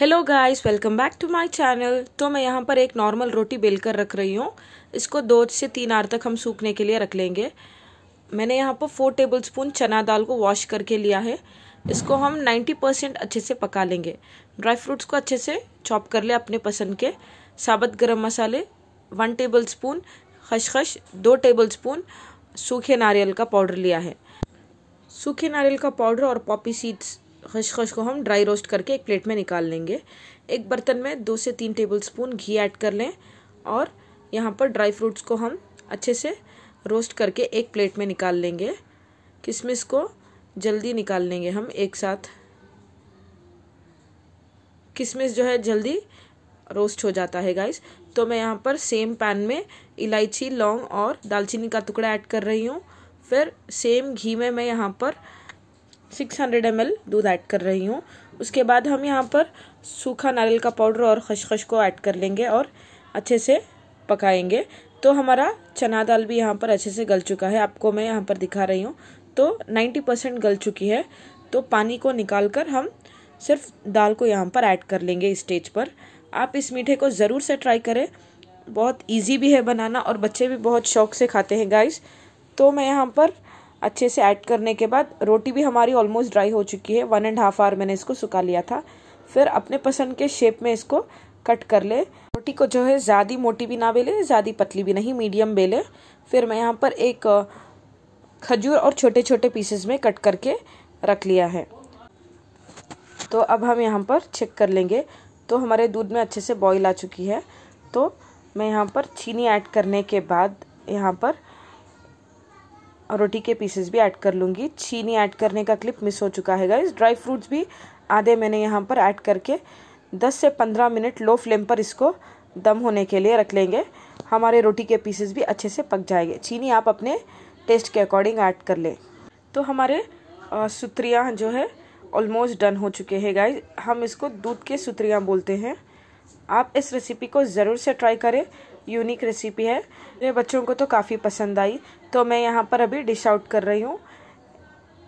hello guys welcome back to my channel तो मैं यहाँ पर एक नॉर्मल रोटी बेलकर रख रही हूँ इसको दो से तीन आर तक हम सूखने के लिए रख लेंगे मैंने यहाँ पर फोर टेबल स्पून चना दाल को वॉश करके लिया है इसको हम 90 परसेंट अच्छे से पका लेंगे ड्राई फ्रूट्स को अच्छे से चॉप कर ले अपने पसंद के साबत गर्म मसाले वन टेबल स्पून खशखश दो टेबल स्पून सूखे नारियल का पाउडर लिया है सूखे नारियल का पाउडर और पॉपी सीड्स खशखश को हम ड्राई रोस्ट करके एक प्लेट में निकाल लेंगे एक बर्तन में दो से तीन टेबल स्पून घी ऐड कर लें और यहाँ पर ड्राई फ्रूट्स को हम अच्छे से रोस्ट करके एक प्लेट में निकाल लेंगे किशमिश को जल्दी निकाल लेंगे हम एक साथ किशमिश जो है जल्दी रोस्ट हो जाता है गाइस तो मैं यहाँ पर सेम पैन में इलायची लौंग और दालचीनी का टुकड़ा ऐड कर रही हूँ फिर सेम घी में मैं यहाँ पर सिक्स हंड्रेड एम एल दूध ऐड कर रही हूँ उसके बाद हम यहाँ पर सूखा नारियल का पाउडर और खशखश को ऐड कर लेंगे और अच्छे से पकाएंगे तो हमारा चना दाल भी यहाँ पर अच्छे से गल चुका है आपको मैं यहाँ पर दिखा रही हूँ तो नाइन्टी परसेंट गल चुकी है तो पानी को निकाल कर हम सिर्फ दाल को यहाँ पर ऐड कर लेंगे स्टेज पर आप इस मीठे को ज़रूर से ट्राई करें बहुत ईजी भी है बनाना और बच्चे भी बहुत शौक से खाते हैं गाइस तो मैं यहाँ पर अच्छे से ऐड करने के बाद रोटी भी हमारी ऑलमोस्ट ड्राई हो चुकी है वन एंड हाफ आवर मैंने इसको सुखा लिया था फिर अपने पसंद के शेप में इसको कट कर ले रोटी को जो है ज़्यादा मोटी भी ना बेले ज़्यादा पतली भी नहीं मीडियम बेले फिर मैं यहाँ पर एक खजूर और छोटे छोटे पीसेस में कट करके रख लिया है तो अब हम यहाँ पर चेक कर लेंगे तो हमारे दूध में अच्छे से बॉईल आ चुकी है तो मैं यहाँ पर चीनी ऐड करने के बाद यहाँ पर रोटी के पीसेस भी ऐड कर लूँगी चीनी ऐड करने का क्लिप मिस हो चुका है गाइज ड्राई फ्रूट्स भी आधे मैंने यहाँ पर ऐड करके 10 से 15 मिनट लो फ्लेम पर इसको दम होने के लिए रख लेंगे हमारे रोटी के पीसेस भी अच्छे से पक जाएंगे चीनी आप अपने टेस्ट के अकॉर्डिंग ऐड कर लें तो हमारे सुतरियाँ जो है ऑलमोस्ट डन हो चुके हैं गाइज हम इसको दूध के सुतरियाँ बोलते हैं आप इस रेसिपी को ज़रूर से ट्राई करें यूनिक रेसिपी है मेरे बच्चों को तो काफ़ी पसंद आई तो मैं यहाँ पर अभी डिश आउट कर रही हूँ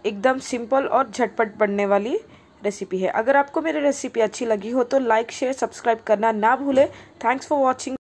एकदम सिंपल और झटपट बनने वाली रेसिपी है अगर आपको मेरी रेसिपी अच्छी लगी हो तो लाइक शेयर सब्सक्राइब करना ना भूले थैंक्स फॉर वॉचिंग